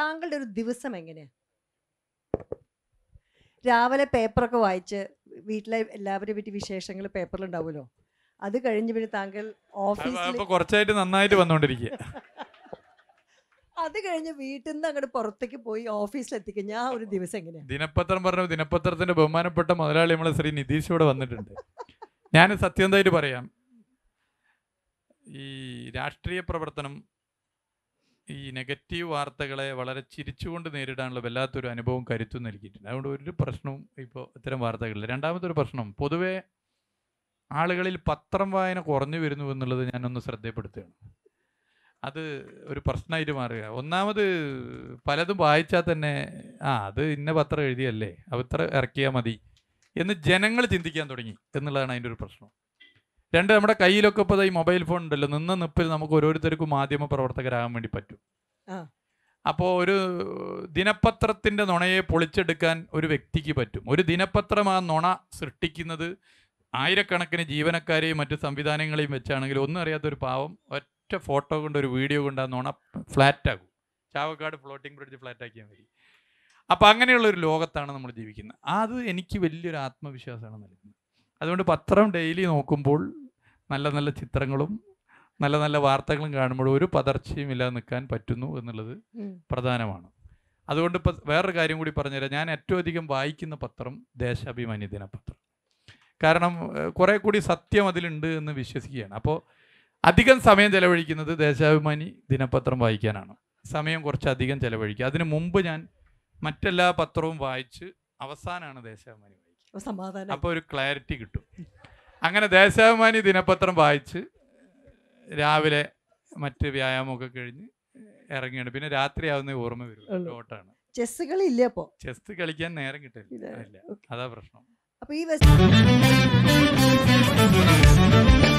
താങ്കളുടെ ഒരു ദിവസം എങ്ങനെയാ രാവിലെ പേപ്പറൊക്കെ വായിച്ച് വീട്ടിലെ എല്ലാവരെയും പറ്റി വിശേഷങ്ങൾ പേപ്പറിലുണ്ടാവുമല്ലോ അത് കഴിഞ്ഞ് പിന്നെ താങ്കൾ ഓഫീസിൽ കുറച്ചായിട്ട് നന്നായിട്ട് വന്നുകൊണ്ടിരിക്കുക അത് കഴിഞ്ഞ് വീട്ടിൽ നിന്ന് അങ്ങോട്ട് പുറത്തേക്ക് പോയി ഓഫീസിൽ എത്തിക്കും ഞാൻ ഒരു ദിവസം എങ്ങനെയാണ് ദിനപത്രം പറഞ്ഞു ദിനപത്രത്തിന്റെ ബഹുമാനപ്പെട്ട മുതലാളി നമ്മളെ ശ്രീ നിതീഷ് ഇവിടെ വന്നിട്ടുണ്ട് ഞാൻ സത്യം എന്തായിട്ട് പറയാം ഈ രാഷ്ട്രീയ പ്രവർത്തനം ഈ നെഗറ്റീവ് വാർത്തകളെ വളരെ ചിരിച്ചുകൊണ്ട് നേരിടാനുള്ള വല്ലാത്തൊരു അനുഭവം കരുത്തും നൽകിയിട്ടുണ്ട് അതുകൊണ്ട് ഒരു പ്രശ്നവും ഇപ്പോൾ ഇത്തരം വാർത്തകളില്ല രണ്ടാമത്തെ ഒരു പ്രശ്നം പൊതുവെ ആളുകളിൽ പത്രം വായന കുറഞ്ഞു വരുന്നു എന്നുള്ളത് ഞാനൊന്ന് ശ്രദ്ധപ്പെടുത്തുകയാണ് അത് ഒരു പ്രശ്നമായിട്ട് മാറുക ഒന്നാമത് പലതും വായിച്ചാൽ തന്നെ ആ അത് ഇന്ന പത്രം എഴുതിയല്ലേ അവത്ര ഇറക്കിയാൽ മതി എന്ന് ജനങ്ങൾ ചിന്തിക്കാൻ തുടങ്ങി എന്നുള്ളതാണ് അതിൻ്റെ ഒരു പ്രശ്നം രണ്ട് നമ്മുടെ കയ്യിലൊക്കെ ഇപ്പൊ ഈ മൊബൈൽ ഫോൺ ഉണ്ടല്ലോ നിന്ന് നിപ്പിൽ നമുക്ക് ഓരോരുത്തർക്കും മാധ്യമ പ്രവർത്തകരാകാൻ വേണ്ടി പറ്റും അപ്പോ ഒരു ദിനപത്രത്തിന്റെ നുണയെ പൊളിച്ചെടുക്കാൻ ഒരു വ്യക്തിക്ക് പറ്റും ഒരു ദിനപത്രം ആ നുണ സൃഷ്ടിക്കുന്നത് ആയിരക്കണക്കിന് ജീവനക്കാരെയും മറ്റു സംവിധാനങ്ങളെയും വെച്ചാണെങ്കിലും ഒന്നും അറിയാത്ത ഒരു പാവം ഒറ്റ ഫോട്ടോ കൊണ്ട് ഒരു വീഡിയോ കൊണ്ട് ആ നുണ ആകും ചാവക്കാട് ഫ്ലോട്ടിംഗ് ബ്രിഡ്ജ് ആക്കിയാൽ മതി അപ്പോൾ അങ്ങനെയുള്ള ഒരു ലോകത്താണ് നമ്മൾ ജീവിക്കുന്നത് അത് എനിക്ക് വലിയൊരു ആത്മവിശ്വാസമാണ് നൽകുന്നത് അതുകൊണ്ട് പത്രം ഡെയിലി നോക്കുമ്പോൾ നല്ല നല്ല ചിത്രങ്ങളും നല്ല നല്ല വാർത്തകളും കാണുമ്പോൾ ഒരു പതർച്ചയും ഇല്ലാതെ നിൽക്കാൻ പറ്റുന്നു എന്നുള്ളത് പ്രധാനമാണ് അതുകൊണ്ട് ഇപ്പം വേറൊരു കാര്യം കൂടി പറഞ്ഞുതരാം ഞാൻ ഏറ്റവും അധികം വായിക്കുന്ന പത്രം ദേശാഭിമാനി ദിനപത്രം കാരണം കുറേ കൂടി സത്യം അതിലുണ്ട് എന്ന് വിശ്വസിക്കുകയാണ് അപ്പോൾ അധികം സമയം ചെലവഴിക്കുന്നത് ദേശാഭിമാനി ദിനപത്രം വായിക്കാനാണ് സമയം കുറച്ച് അധികം ചെലവഴിക്കുക അതിനു മുമ്പ് ഞാൻ മറ്റെല്ലാ പത്രവും വായിച്ച് അവസാനമാണ് ദേശാഭിമാനി വായിക്കുക അപ്പോൾ ഒരു ക്ലാരിറ്റി കിട്ടും അങ്ങനെ ദേശാഭിമാനി ദിനപത്രം വായിച്ച് രാവിലെ മറ്റ് വ്യായാമമൊക്കെ കഴിഞ്ഞ് ഇറങ്ങിയാണ് പിന്നെ ആവുന്ന ഓർമ്മ വരും ചെസ് കളി അപ്പോ ചെസ് കളിക്കാൻ നേരം കിട്ടില്ല അതാ പ്രശ്നം അപ്പൊ ഈ